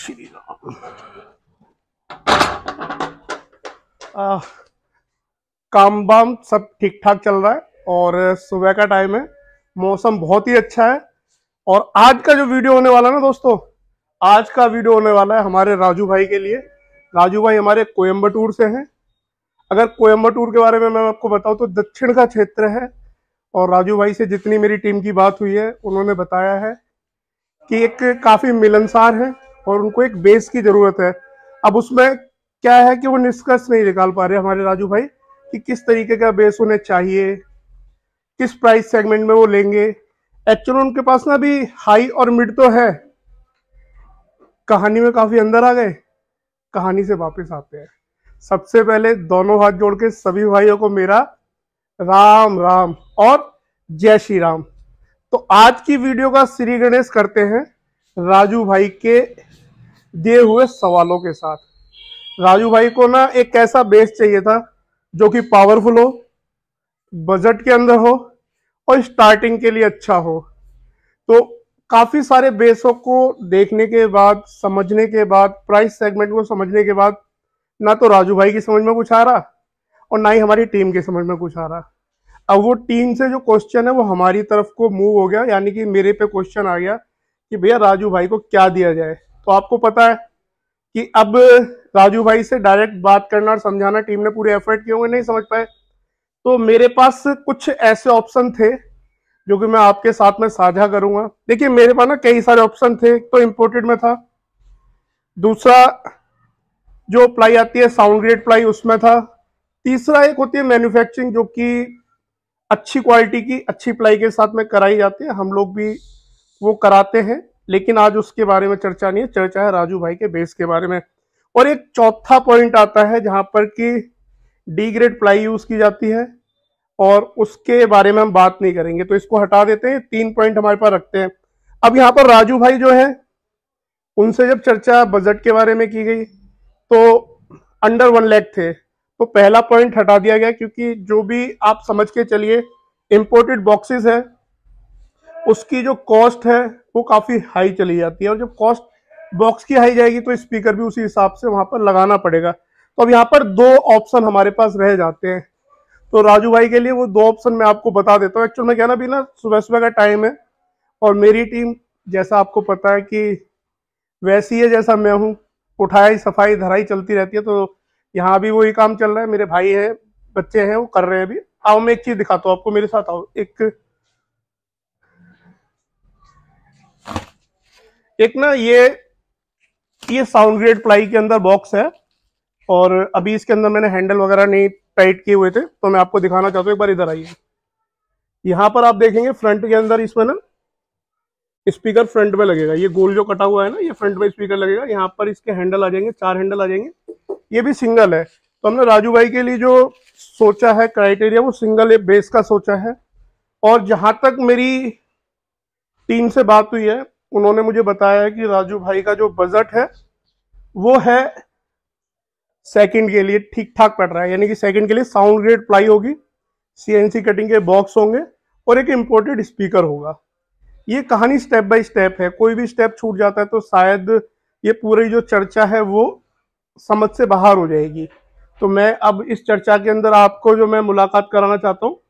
श्री राम काम वाम सब ठीक ठाक चल रहा है और सुबह का टाइम है मौसम बहुत ही अच्छा है और आज का जो वीडियो होने वाला है ना दोस्तों आज का वीडियो होने वाला है हमारे राजू भाई के लिए राजू भाई हमारे कोयम्बटूर से हैं अगर कोयम्बटूर के बारे में मैं आपको बताऊं तो दक्षिण का क्षेत्र है और राजू भाई से जितनी मेरी टीम की बात हुई है उन्होंने बताया है कि एक काफ़ी मिलनसार है और उनको एक बेस की ज़रूरत है अब उसमें क्या है कि वो निष्कर्ष नहीं निकाल पा रहे हमारे राजू भाई कि किस तरीके का बेस उन्हें चाहिए किस प्राइस सेगमेंट में वो लेंगे एक्चुअली उनके पास ना भी हाई और मिड तो है कहानी में काफ़ी अंदर आ गए कहानी से वापस आते हैं सबसे पहले दोनों हाथ जोड़ के सभी भाइयों को मेरा राम राम और जय श्री राम तो आज की वीडियो का श्री गणेश करते हैं राजू भाई के दिए हुए सवालों के साथ राजू भाई को ना एक ऐसा बेस चाहिए था जो कि पावरफुल हो बजट के अंदर हो और स्टार्टिंग के लिए अच्छा हो तो काफ़ी सारे बेसों को देखने के बाद समझने के बाद प्राइस सेगमेंट को समझने के बाद ना तो राजू भाई की समझ में कुछ आ रहा और ना ही हमारी टीम की समझ में कुछ आ रहा अब वो टीम से जो क्वेश्चन है वो हमारी तरफ को मूव हो गया यानी कि मेरे पे क्वेश्चन आ गया कि भैया राजू भाई को क्या दिया जाए तो आपको पता है कि अब राजू भाई से डायरेक्ट बात करना और समझाना टीम ने पूरे एफर्ट किए होंगे नहीं समझ पाए तो मेरे पास कुछ ऐसे ऑप्शन थे जो कि मैं आपके साथ में साझा करूंगा देखिए मेरे पास ना कई सारे ऑप्शन थे तो इम्पोर्टेड में था दूसरा जो प्लाई आती है साउंड ग्रेड प्लाई उसमें था तीसरा एक होती है मैन्युफैक्चरिंग जो कि अच्छी क्वालिटी की अच्छी प्लाई के साथ में कराई जाती है हम लोग भी वो कराते हैं लेकिन आज उसके बारे में चर्चा नहीं है चर्चा है राजू भाई के बेस के बारे में और एक चौथा पॉइंट आता है जहां पर कि डी ग्रेड प्लाई यूज की जाती है और उसके बारे में हम बात नहीं करेंगे तो इसको हटा देते हैं तीन पॉइंट हमारे पास रखते हैं अब यहाँ पर राजू भाई जो है उनसे जब चर्चा बजट के बारे में की गई तो अंडर वन लैख थे तो पहला पॉइंट हटा दिया गया क्योंकि जो भी आप समझ के चलिए इम्पोर्टेड बॉक्सेस है उसकी जो कॉस्ट है वो काफ़ी हाई चली जाती है और जब कॉस्ट बॉक्स की हाई जाएगी तो स्पीकर भी उसी हिसाब से वहां पर लगाना पड़ेगा तो अब यहाँ पर दो ऑप्शन हमारे पास रह जाते हैं तो राजू भाई के लिए वो दो ऑप्शन मैं आपको बता देता हूँ एक्चुअल में क्या ना अभी ना सुबह सुबह का टाइम है और मेरी टीम जैसा आपको पता है कि वैसी है जैसा मैं हूँ उठाई सफाई धराई चलती रहती है तो यहाँ भी वही काम चल रहा है मेरे भाई है बच्चे हैं वो कर रहे हैं अभी आओ मैं एक चीज़ दिखाता हूँ आपको मेरे साथ आओ एक एक ना ये ये साउंड ग्रेड प्लाई के अंदर बॉक्स है और अभी इसके अंदर मैंने हैंडल वगैरह नहीं टाइट किए हुए थे तो मैं आपको दिखाना चाहता हूँ एक बार इधर आइए यहाँ पर आप देखेंगे फ्रंट के अंदर इसमें ना स्पीकर फ्रंट में लगेगा ये गोल जो कटा हुआ है ना ये फ्रंट में स्पीकर लगेगा यहाँ पर इसके हैंडल आ जाएंगे चार हैंडल आ जाएंगे ये भी सिंगल है तो हमने राजू भाई के लिए जो सोचा है क्राइटेरिया वो सिंगल बेस का सोचा है और जहाँ तक मेरी टीम से बात हुई है उन्होंने मुझे बताया कि राजू भाई का जो बजट है वो है सेकंड के लिए ठीक ठाक पड़ रहा है यानी कि सेकंड के लिए साउंड ग्रेड प्लाई होगी सीएनसी कटिंग के बॉक्स होंगे और एक इम्पोर्टेड स्पीकर होगा ये कहानी स्टेप बाय स्टेप है कोई भी स्टेप छूट जाता है तो शायद ये पूरी जो चर्चा है वो समझ से बाहर हो जाएगी तो मैं अब इस चर्चा के अंदर आपको जो मैं मुलाकात कराना चाहता हूँ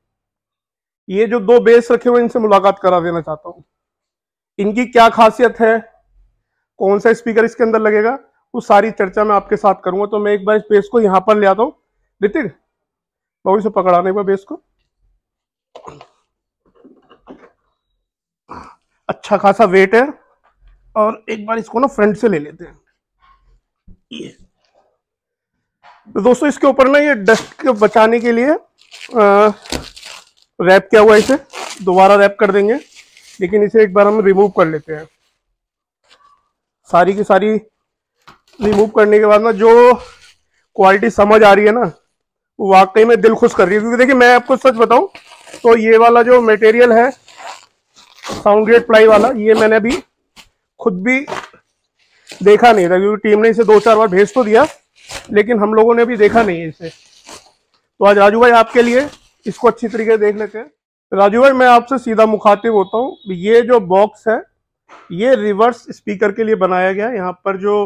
ये जो दो बेस रखे हुए इनसे मुलाकात करा देना चाहता हूँ इनकी क्या खासियत है कौन सा स्पीकर इसके अंदर लगेगा उस सारी चर्चा मैं आपके साथ करूंगा तो मैं एक बार इस बेस को यहां पर ले आता हूं ऋतिक बहुत से पकड़ाने का बेस को अच्छा खासा वेट है और एक बार इसको ना फ्रंट से ले लेते हैं ये तो दोस्तों इसके ऊपर ना ये डस्ट को बचाने के लिए आ, रैप क्या हुआ इसे दोबारा रैप कर देंगे लेकिन इसे एक बार हम रिमूव कर लेते हैं सारी की सारी रिमूव करने के बाद ना जो क्वालिटी समझ आ रही है ना वो वाकई में दिल खुश कर रही है क्योंकि देखिए मैं आपको सच बताऊं तो ये वाला जो मटेरियल है साउंड ग्रेड प्लाई वाला ये मैंने अभी खुद भी देखा नहीं था क्योंकि टीम ने इसे दो चार बार भेज तो दिया लेकिन हम लोगों ने भी देखा नहीं है इसे तो आज राजू भाई आपके लिए इसको अच्छी तरीके से देख लेते हैं राजू भाई मैं आपसे सीधा मुखातिब होता हूँ ये जो बॉक्स है ये रिवर्स स्पीकर के लिए बनाया गया है यहाँ पर जो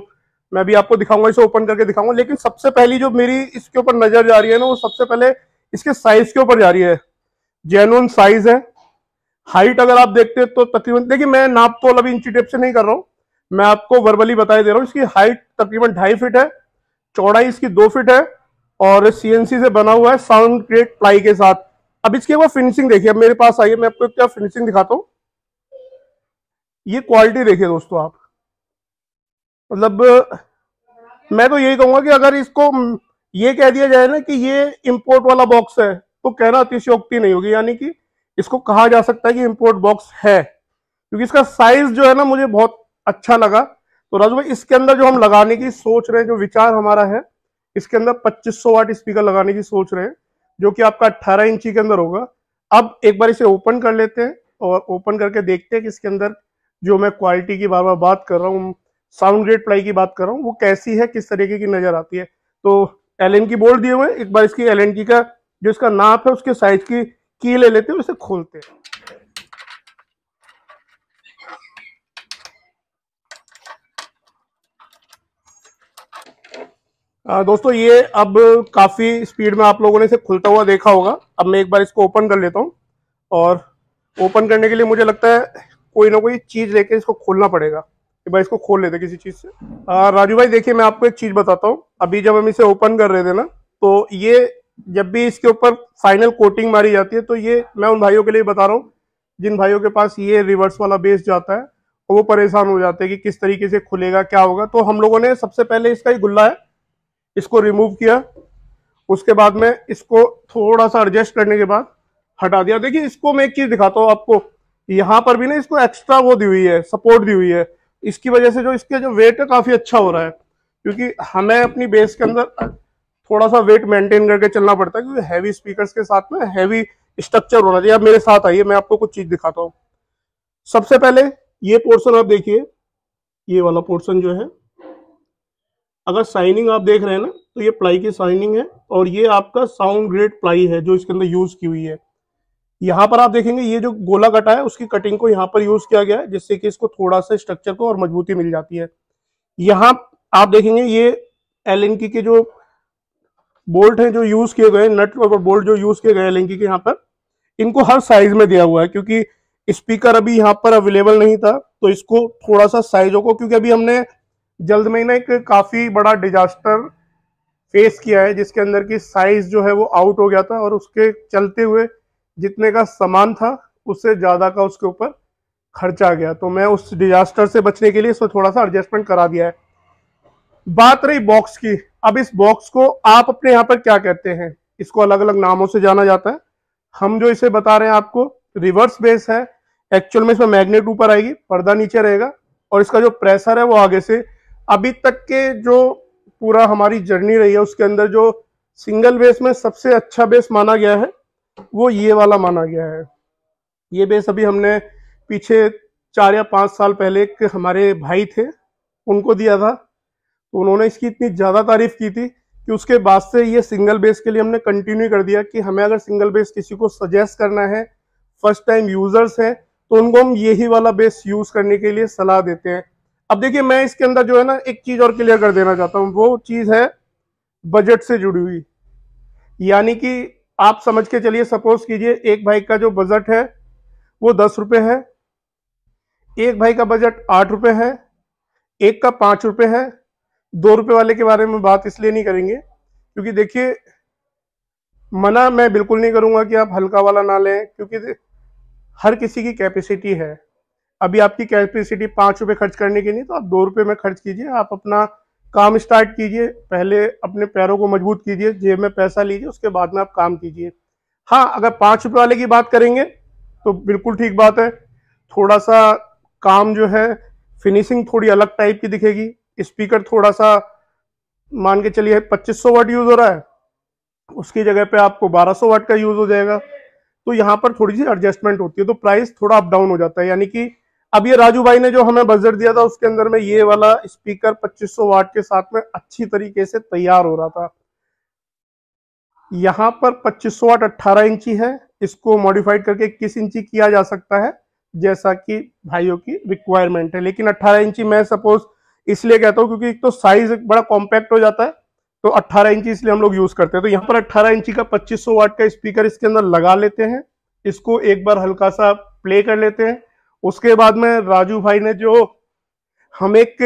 मैं भी आपको दिखाऊंगा इसे ओपन करके दिखाऊंगा लेकिन सबसे पहली जो मेरी इसके ऊपर नजर जा रही है ना वो सबसे पहले इसके साइज के ऊपर जा रही है जेनुअन साइज है हाइट अगर आप देखते हैं तो तकरीबन देखिए मैं नाप तो अभी इंची टेप से नहीं कर रहा हूँ मैं आपको वर्बली बताई दे रहा हूँ इसकी हाइट तकरीबन ढाई फिट है चौड़ाई इसकी दो फिट है और सीएनसी से बना हुआ है साउंड क्रेट प्लाई के साथ अब इसकी वो फिनिशिंग देखिए मेरे पास आइए मैं आपको क्या फिनिशिंग दिखाता हूँ ये क्वालिटी देखिए दोस्तों आप मतलब मैं तो यही कहूंगा कि अगर इसको ये कह दिया जाए ना कि ये इम्पोर्ट वाला बॉक्स है तो कहना अतिशयोक्ति नहीं होगी यानी कि इसको कहा जा सकता है कि इम्पोर्ट बॉक्स है क्योंकि इसका साइज जो है ना मुझे बहुत अच्छा लगा तो राजू भाई इसके अंदर जो हम लगाने की सोच रहे हैं जो विचार हमारा है इसके अंदर 2500 वाट स्पीकर लगाने की सोच रहे हैं जो कि आपका 18 इंची के अंदर होगा अब एक बार इसे ओपन कर लेते हैं और ओपन करके देखते हैं कि इसके अंदर जो मैं क्वालिटी की बार बार बात कर रहा हूँ साउंड ग्रेड प्लाई की बात कर रहा हूँ वो कैसी है किस तरीके की नज़र आती है तो एल की बोर्ड दिए हुए एक बार इसकी एल का जो इसका नाप है उसके साइज की की ले लेते हैं उसे खोलते हैं दोस्तों ये अब काफ़ी स्पीड में आप लोगों ने इसे खुलता हुआ देखा होगा अब मैं एक बार इसको ओपन कर लेता हूँ और ओपन करने के लिए मुझे लगता है कोई ना कोई चीज़ लेके इसको खोलना पड़ेगा एक बार इसको खोल लेते किसी चीज़ से राजू भाई देखिए मैं आपको एक चीज़ बताता हूँ अभी जब हम इसे ओपन कर रहे थे ना तो ये जब भी इसके ऊपर फाइनल कोटिंग मारी जाती है तो ये मैं उन भाइयों के लिए बता रहा हूँ जिन भाइयों के पास ये रिवर्स वाला बेस जाता है वो परेशान हो जाते हैं कि किस तरीके से खुलेगा क्या होगा तो हम लोगों ने सबसे पहले इसका ही गुल्ला है इसको रिमूव किया उसके बाद में इसको थोड़ा सा एडजस्ट करने के बाद हटा दिया देखिए इसको मैं एक चीज़ दिखाता हूँ आपको यहाँ पर भी ना इसको एक्स्ट्रा वो दी हुई है सपोर्ट दी हुई है इसकी वजह से जो इसके जो वेट है काफ़ी अच्छा हो रहा है क्योंकि हमें अपनी बेस के अंदर थोड़ा सा वेट मेंटेन करके चलना पड़ता है क्योंकि हैवी स्पीकर के साथ में हैवी स्ट्रक्चर होना चाहिए आप मेरे साथ आइए मैं आपको कुछ चीज़ दिखाता हूँ सबसे पहले ये पोर्सन आप देखिए ये वाला पोर्सन जो है अगर साइनिंग आप देख रहे हैं ना तो ये प्लाई की साइनिंग है और ये आपका साउंड ग्रेड प्लाई है जो इसके अंदर यूज की हुई है यहाँ पर आप देखेंगे ये जो गोला कटा है उसकी कटिंग को यहाँ पर यूज किया गया है जिससे कि इसको थोड़ा सा स्ट्रक्चर को और मजबूती मिल जाती है यहाँ आप देखेंगे ये एल के जो बोल्ट हैं जो यूज किए गए नट और बोल्ट जो यूज किए गए एल के यहाँ पर इनको हर साइज में दिया हुआ है क्योंकि स्पीकर अभी यहाँ पर अवेलेबल नहीं था तो इसको थोड़ा सा साइजों को क्योंकि अभी हमने जल्द में ना एक काफ़ी बड़ा डिजास्टर फेस किया है जिसके अंदर की साइज जो है वो आउट हो गया था और उसके चलते हुए जितने का सामान था उससे ज़्यादा का उसके ऊपर खर्चा गया तो मैं उस डिजास्टर से बचने के लिए इसमें थोड़ा सा एडजस्टमेंट करा दिया है बात रही बॉक्स की अब इस बॉक्स को आप अपने यहाँ पर क्या कहते हैं इसको अलग अलग नामों से जाना जाता है हम जो इसे बता रहे हैं आपको रिवर्स बेस है एक्चुअल में इसमें मैग्नेट ऊपर आएगी पर्दा नीचे रहेगा और इसका जो प्रेशर है वो आगे से अभी तक के जो पूरा हमारी जर्नी रही है उसके अंदर जो सिंगल बेस में सबसे अच्छा बेस माना गया है वो ये वाला माना गया है ये बेस अभी हमने पीछे चार या पाँच साल पहले एक हमारे भाई थे उनको दिया था तो उन्होंने इसकी इतनी ज़्यादा तारीफ की थी कि उसके बाद से ये सिंगल बेस के लिए हमने कंटिन्यू कर दिया कि हमें अगर सिंगल बेस किसी को सजेस्ट करना है फर्स्ट टाइम यूज़र्स हैं तो उनको हम यही वाला बेस यूज़ करने के लिए सलाह देते हैं अब देखिए मैं इसके अंदर जो है ना एक चीज और क्लियर कर देना चाहता हूँ वो चीज है बजट से जुड़ी हुई यानी कि आप समझ के चलिए सपोज कीजिए एक भाई का जो बजट है वो दस रुपये है एक भाई का बजट आठ रुपये है एक का पाँच रुपये है दो रुपये वाले के बारे में बात इसलिए नहीं करेंगे क्योंकि देखिए मना मैं बिल्कुल नहीं करूँगा कि आप हल्का वाला ना लें क्योंकि हर किसी की कैपेसिटी है अभी आपकी कैपेसिटी पाँच रुपये खर्च करने की नहीं तो आप दो रुपये में खर्च कीजिए आप अपना काम स्टार्ट कीजिए पहले अपने पैरों को मजबूत कीजिए जेब में पैसा लीजिए उसके बाद में आप काम कीजिए हाँ अगर पाँच रुपये वाले की बात करेंगे तो बिल्कुल ठीक बात है थोड़ा सा काम जो है फिनिशिंग थोड़ी अलग टाइप की दिखेगी स्पीकर थोड़ा सा मान के चलिए 2500 वाट यूज़ हो रहा है उसकी जगह पे आपको 1200 वाट का यूज़ हो जाएगा तो यहाँ पर थोड़ी सी एडजस्टमेंट होती है तो प्राइस थोड़ा अप डाउन हो जाता है यानी कि अब ये राजू भाई ने जो हमें बजट दिया था उसके अंदर में ये वाला स्पीकर 2500 वाट के साथ में अच्छी तरीके से तैयार हो रहा था यहां पर 2500 वाट 18 इंची है इसको मॉडिफाइड करके किस इंची किया जा सकता है जैसा कि भाइयों की रिक्वायरमेंट है लेकिन 18 इंची मैं सपोज इसलिए कहता हूँ क्योंकि एक तो साइज बड़ा कॉम्पैक्ट हो जाता है तो अट्ठारह इंची इसलिए हम लोग यूज करते हैं तो यहाँ पर अट्ठारह इंची का पच्चीस वाट का स्पीकर इसके अंदर लगा लेते हैं इसको एक बार हल्का सा प्ले कर लेते हैं उसके बाद में राजू भाई ने जो हम एक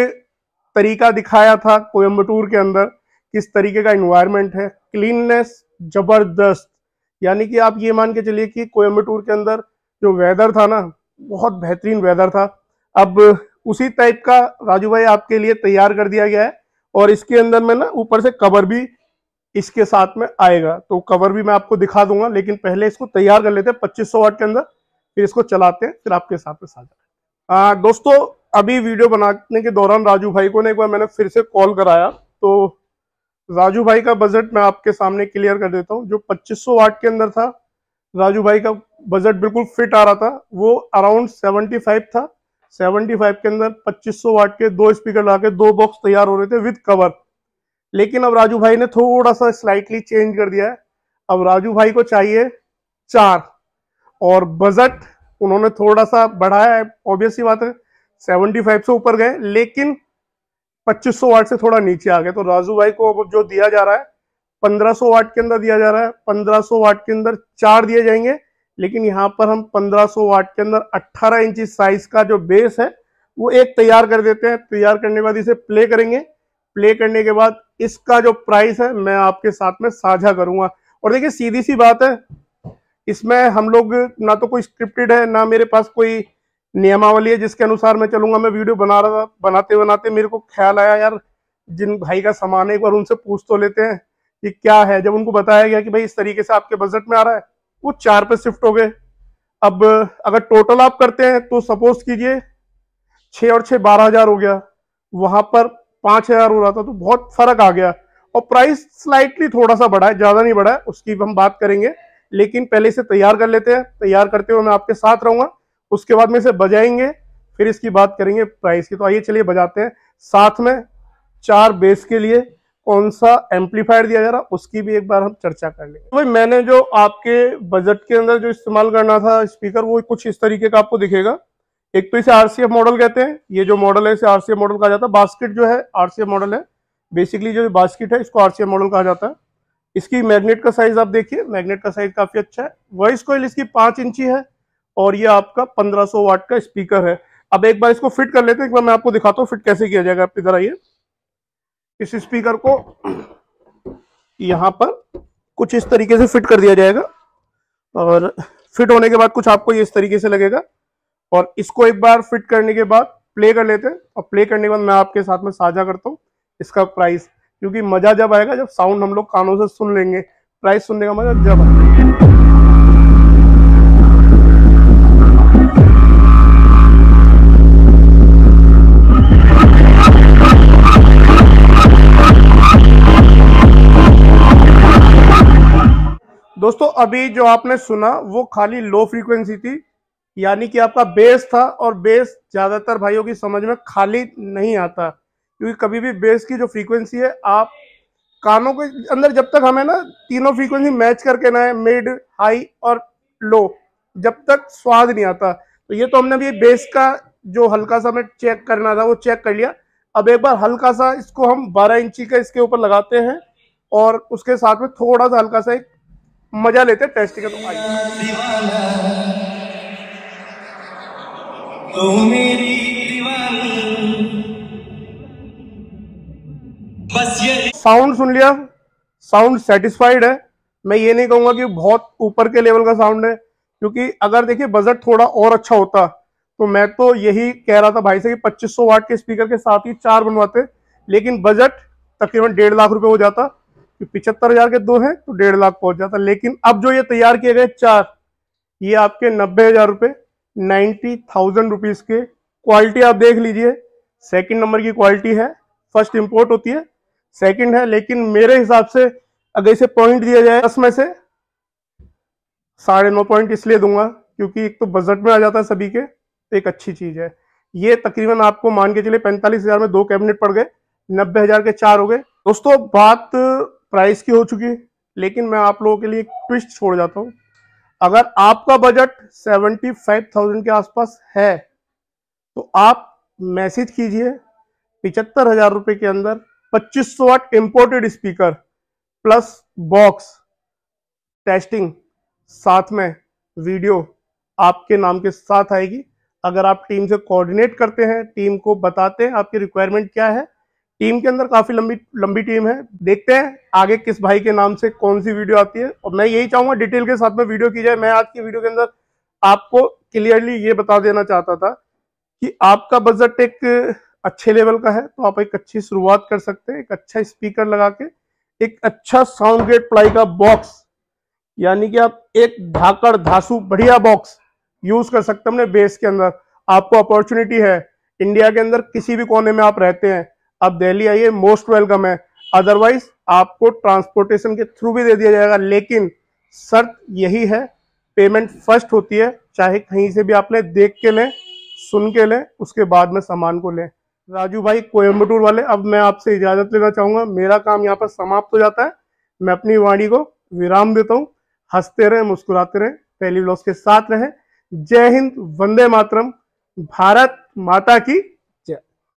तरीका दिखाया था कोयम्बटूर के अंदर किस तरीके का इन्वायरमेंट है क्लीननेस जबरदस्त यानी कि आप ये मान के चलिए कि कोयम्बटूर के अंदर जो वेदर था ना बहुत बेहतरीन वेदर था अब उसी टाइप का राजू भाई आपके लिए तैयार कर दिया गया है और इसके अंदर में ना ऊपर से कवर भी इसके साथ में आएगा तो कवर भी मैं आपको दिखा दूंगा लेकिन पहले इसको तैयार कर लेते हैं पच्चीस सौ वाट के अंदर फिर इसको चलाते हैं फिर आपके साथ में साझा दोस्तों अभी वीडियो बनाने के दौरान राजू भाई को ने एक बार मैंने फिर से कॉल कराया तो राजू भाई का बजट मैं आपके सामने क्लियर कर देता हूँ जो 2500 वाट के अंदर था राजू भाई का बजट बिल्कुल फिट आ रहा था वो अराउंड 75 था 75 के अंदर 2500 वाट के दो स्पीकर ला के दो बॉक्स तैयार हो रहे थे विद कवर लेकिन अब राजू भाई ने थोड़ा सा स्लाइटली चेंज कर दिया है अब राजू भाई को चाहिए चार और बजट उन्होंने थोड़ा सा बढ़ाया है ऑब्वियसली बात है सेवेंटी फाइव से ऊपर गए लेकिन पच्चीस सौ वाट से थोड़ा नीचे आ गए तो राजू भाई को अब जो दिया जा रहा है पंद्रह सौ वाट के अंदर दिया जा रहा है पंद्रह सौ वाट के अंदर चार दिए जाएंगे लेकिन यहाँ पर हम पंद्रह सौ वाट के अंदर अट्ठारह इंची साइज का जो बेस है वो एक तैयार कर देते हैं तैयार करने के बाद इसे प्ले करेंगे प्ले करने के बाद इसका जो प्राइस है मैं आपके साथ में साझा करूंगा और देखिए सीधी सी बात है इसमें हम लोग ना तो कोई स्क्रिप्टेड है ना मेरे पास कोई नियमावली है जिसके अनुसार मैं चलूंगा मैं वीडियो बना रहा था बनाते बनाते मेरे को ख्याल आया यार जिन भाई का सामान है एक बार उनसे पूछ तो लेते हैं कि क्या है जब उनको बताया गया कि भाई इस तरीके से आपके बजट में आ रहा है वो चार पे शिफ्ट हो गए अब अगर टोटल आप करते हैं तो सपोज कीजिए छ और छ बारह हज़ार हो गया वहां पर पांच हज़ार हो रहा था तो बहुत फर्क आ गया और प्राइस स्लाइटली थोड़ा सा बढ़ा है ज़्यादा नहीं बढ़ा है उसकी हम बात करेंगे लेकिन पहले इसे तैयार कर लेते हैं तैयार करते हुए मैं आपके साथ रहूंगा उसके बाद में इसे बजाएंगे फिर इसकी बात करेंगे प्राइस की तो आइए चलिए बजाते हैं साथ में चार बेस के लिए कौन सा एम्पलीफायर दिया जा रहा उसकी भी एक बार हम चर्चा कर लेंगे तो भाई मैंने जो आपके बजट के अंदर जो इस्तेमाल करना था स्पीकर वो कुछ इस तरीके का आपको दिखेगा एक तो इसे आरसीएफ मॉडल कहते हैं ये जो मॉडल है इसे आरसीएफ मॉडल कहा जाता है बास्केट जो है आरसीएफ मॉडल है बेसिकली जो बास्केट है इसको आरसीएफ मॉडल कहा जाता है इसकी मैग्नेट का साइज आप देखिए मैग्नेट का साइज काफी अच्छा है वॉइस कोयल इसकी पांच इंची है और ये आपका 1500 वाट का स्पीकर है अब एक बार इसको फिट कर लेते हैं एक बार मैं आपको दिखाता हूँ फिट कैसे किया जाएगा आप इधर आइए इस स्पीकर को यहाँ पर कुछ इस तरीके से फिट कर दिया जाएगा और फिट होने के बाद कुछ आपको ये इस तरीके से लगेगा और इसको एक बार फिट करने के बाद प्ले कर लेते हैं और प्ले करने के बाद मैं आपके साथ में साझा करता हूँ इसका प्राइस क्योंकि मजा जब आएगा जब साउंड हम लोग कानों से सुन लेंगे प्राइस सुनने का मजा जब आएगा दोस्तों अभी जो आपने सुना वो खाली लो फ्रीक्वेंसी थी यानी कि आपका बेस था और बेस ज़्यादातर भाइयों की समझ में खाली नहीं आता क्योंकि कभी भी बेस की जो फ्रीक्वेंसी है आप कानों के अंदर जब तक हमें ना तीनों फ्रीक्वेंसी मैच करके ना है मिड हाई और लो जब तक स्वाद नहीं आता तो ये तो हमने अभी बेस का जो हल्का सा हमें चेक करना था वो चेक कर लिया अब एक बार हल्का सा इसको हम 12 इंची का इसके ऊपर लगाते हैं और उसके साथ में थोड़ा सा हल्का सा एक मजा लेते हैं टेस्ट का तो, बस ये साउंड सुन लिया साउंड सेटिस्फाइड है मैं ये नहीं कहूंगा कि बहुत ऊपर के लेवल का साउंड है क्योंकि अगर देखिए बजट थोड़ा और अच्छा होता तो मैं तो यही कह रहा था भाई से कि 2500 वाट के स्पीकर के साथ ही चार बनवाते लेकिन बजट तकरीबन डेढ़ लाख रुपए हो जाता कि पिछहत्तर हजार के दो हैं तो डेढ़ लाख पहुंच जाता लेकिन अब जो ये तैयार किए गए चार ये आपके नब्बे हजार रुपये नाइन्टी थाउजेंड रुपीज़ के क्वालिटी आप देख लीजिए सेकेंड नंबर की क्वालिटी है फर्स्ट इम्पोर्ट होती है सेकंड है लेकिन मेरे हिसाब से अगर इसे पॉइंट दिया जाए दस में से साढ़े नौ पॉइंट इसलिए दूंगा क्योंकि एक तो बजट में आ जाता है सभी के तो एक अच्छी चीज़ है ये तकरीबन आपको मान के चलिए पैंतालीस हज़ार में दो कैबिनेट पड़ गए नब्बे हज़ार के चार हो गए दोस्तों बात प्राइस की हो चुकी लेकिन मैं आप लोगों के लिए एक ट्विस्ट छोड़ जाता हूँ अगर आपका बजट सेवेंटी फाइव थाउजेंड के आसपास है तो आप मैसेज कीजिए पिचहत्तर हजार रुपये के अंदर पच्चीस सौ watt imported speaker plus box testing साथ में वीडियो आपके नाम के साथ आएगी अगर आप टीम से कोऑर्डिनेट करते हैं टीम को बताते हैं आपकी रिक्वायरमेंट क्या है टीम के अंदर काफ़ी लंबी लंबी टीम है देखते हैं आगे किस भाई के नाम से कौन सी वीडियो आती है और मैं यही चाहूंगा डिटेल के साथ में वीडियो की जाए मैं आज की वीडियो के अंदर आपको क्लियरली ये बता देना चाहता था कि आपका बजट एक अच्छे लेवल का है तो आप एक अच्छी शुरुआत कर सकते हैं एक अच्छा स्पीकर लगा के एक अच्छा साउंड गेट प्लाई का बॉक्स यानी कि आप एक धाकड़ धासु बढ़िया बॉक्स यूज कर सकते हैं अपने बेस के अंदर आपको अपॉर्चुनिटी है इंडिया के अंदर किसी भी कोने में आप रहते हैं आप दिल्ली आइए मोस्ट वेलकम है अदरवाइज आपको ट्रांसपोर्टेशन के थ्रू भी दे दिया जाएगा लेकिन शर्त यही है पेमेंट फर्स्ट होती है चाहे कहीं से भी आप लें देख के लें सुन के लें उसके बाद में सामान को लें राजू भाई कोयम्बटूर वाले अब मैं आपसे इजाज़त लेना चाहूंगा मेरा काम यहाँ पर समाप्त हो जाता है मैं अपनी वाणी को विराम देता हूँ हंसते रहे मुस्कुराते रहे पहली ब्लॉग्स के साथ रहें जय हिंद वंदे मातरम भारत माता की